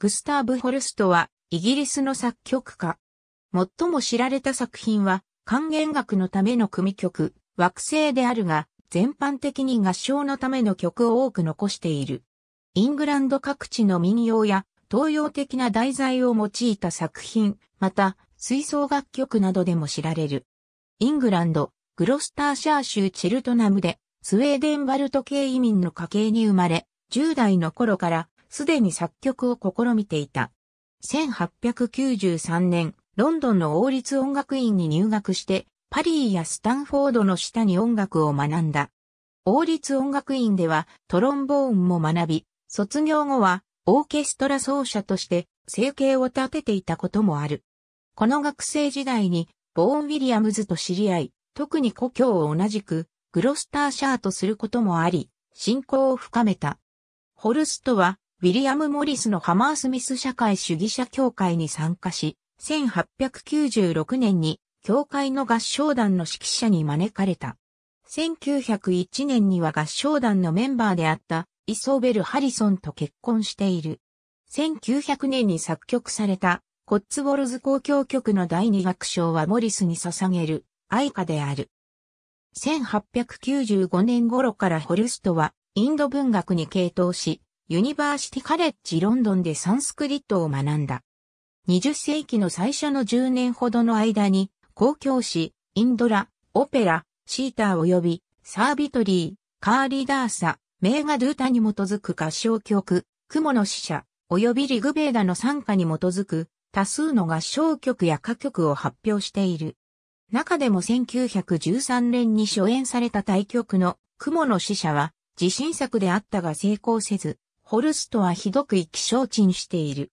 グスターブ・ホルストは、イギリスの作曲家。最も知られた作品は、管弦楽のための組曲、惑星であるが、全般的に合唱のための曲を多く残している。イングランド各地の民謡や東洋的な題材を用いた作品、また、吹奏楽曲などでも知られる。イングランド、グロスターシャー州チルトナムで、スウェーデンバルト系移民の家系に生まれ、10代の頃からすでに作曲を試みていた。1893年、ロンドンの王立音楽院に入学して、パリーやスタンフォードの下に音楽を学んだ。王立音楽院ではトロンボーンも学び、卒業後はオーケストラ奏者として生計を立てていたこともある。この学生時代にボーン・ウィリアムズと知り合い、特に故郷を同じくグロスターシャーとすることもあり、信仰を深めた。ホルストはウィリアム・モリスのハマースミス社会主義者協会に参加し、1896年に教会の合唱団の指揮者に招かれた。1901年には合唱団のメンバーであったイソーベル・ハリソンと結婚している。1900年に作曲されたコッツウォルズ交響曲の第二楽章はモリスに捧げる愛歌である。1895年頃からホルストはインド文学に傾倒し、ユニバーシティカレッジロンドンでサンスクリットを学んだ。20世紀の最初の10年ほどの間に、公共誌、インドラ、オペラ、シーター及び、サービトリー、カーリーダーサ、名画ドゥータに基づく合唱曲、雲の使者、及びリグベーダの参加に基づく、多数の合唱曲や歌曲を発表している。中でも1913年に初演された対局の雲の使者は、自信作であったが成功せず、ホルストはひどく意気消沈している。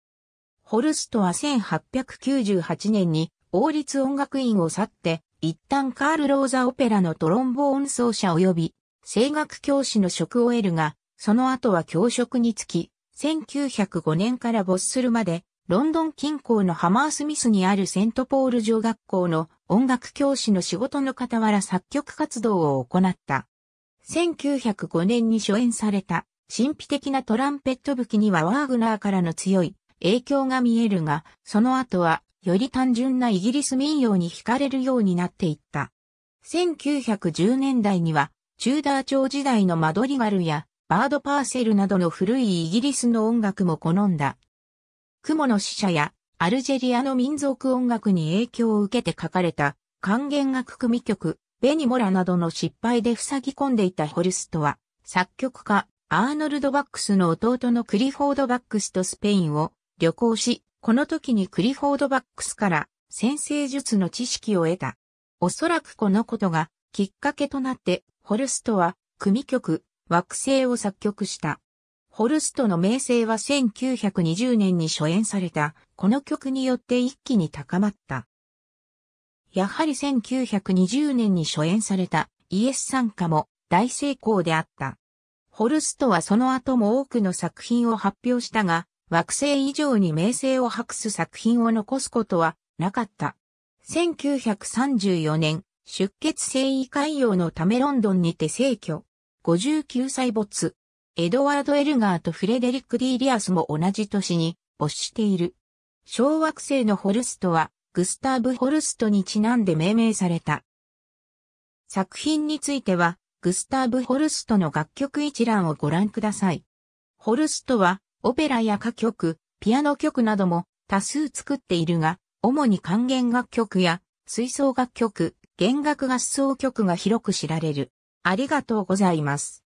ホルストは1898年に王立音楽院を去って、一旦カール・ローザ・オペラのトロンボーン奏者及び声楽教師の職を得るが、その後は教職につき、1905年から没するまで、ロンドン近郊のハマースミスにあるセントポール女学校の音楽教師の仕事の傍ら作曲活動を行った。1905年に初演された神秘的なトランペット武器にはワーグナーからの強い影響が見えるが、その後はより単純なイギリス民謡に惹かれるようになっていった。1910年代には、チューダー朝時代のマドリガルやバードパーセルなどの古いイギリスの音楽も好んだ。雲の使者やアルジェリアの民族音楽に影響を受けて書かれた還元楽組曲、ベニモラなどの失敗で塞ぎ込んでいたホルストは、作曲家、アーノルド・バックスの弟のクリフォード・バックスとスペインを旅行し、この時にクリフォード・バックスから先生術の知識を得た。おそらくこのことがきっかけとなって、ホルストは組曲、惑星を作曲した。ホルストの名声は1920年に初演された、この曲によって一気に高まった。やはり1920年に初演されたイエス参加も大成功であった。ホルストはその後も多くの作品を発表したが、惑星以上に名声を博す作品を残すことはなかった。1934年、出血性胃潰瘍のためロンドンにて逝去。59歳没。エドワード・エルガーとフレデリック・ディ・リアスも同じ年に没している。小惑星のホルストは、グスターブ・ホルストにちなんで命名された。作品については、グスターブ・ホルストの楽曲一覧をご覧ください。ホルストは、オペラや歌曲、ピアノ曲なども多数作っているが、主に管弦楽曲や吹奏楽曲、弦楽合奏曲が広く知られる。ありがとうございます。